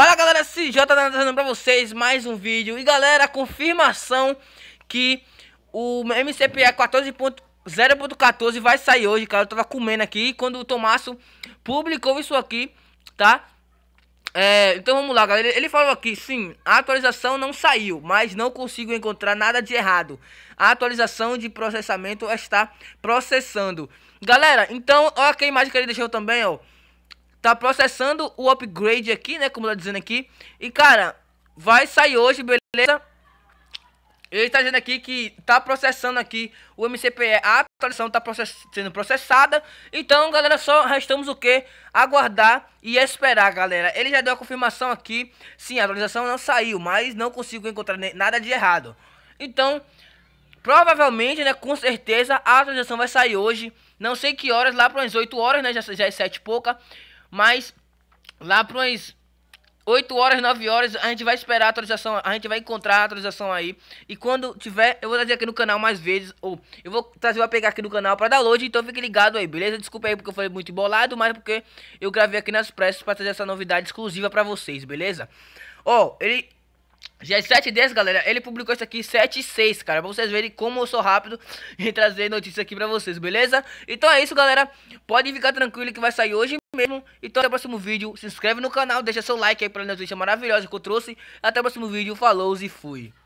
Fala galera, CJ tá trazendo pra vocês mais um vídeo E galera, confirmação que o MCPA 14.0.14 vai sair hoje, cara Eu tava comendo aqui quando o Tomasso publicou isso aqui, tá? É, então vamos lá, galera. Ele falou aqui, sim, a atualização não saiu, mas não consigo encontrar nada de errado. A atualização de processamento está processando. Galera, então, olha a imagem que ele deixou também, ó. Tá processando o upgrade aqui, né? Como tá dizendo aqui. E, cara, vai sair hoje, beleza? Ele tá dizendo aqui que tá processando aqui o MCPE, a atualização tá process sendo processada. Então, galera, só restamos o que? Aguardar e esperar, galera. Ele já deu a confirmação aqui. Sim, a atualização não saiu, mas não consigo encontrar nada de errado. Então, provavelmente, né, com certeza, a atualização vai sair hoje. Não sei que horas, lá para as 8 horas, né, já, já é 7 e pouca. Mas lá para umas 8 horas, 9 horas, a gente vai esperar a atualização, a gente vai encontrar a atualização aí. E quando tiver, eu vou trazer aqui no canal mais vezes, ou eu vou trazer o pegar aqui no canal pra download, então fique ligado aí, beleza? Desculpa aí porque eu falei muito embolado, mas porque eu gravei aqui nas pressas pra trazer essa novidade exclusiva pra vocês, beleza? Ó, oh, ele... Já é 7 dias, galera, ele publicou isso aqui 7 e 6, cara, pra vocês verem como eu sou rápido em trazer notícias aqui pra vocês, beleza? Então é isso, galera, pode ficar tranquilo que vai sair hoje mesmo. Então até o próximo vídeo. Se inscreve no canal, deixa seu like aí pra notícia maravilhosa que eu trouxe. Até o próximo vídeo. Falou e fui.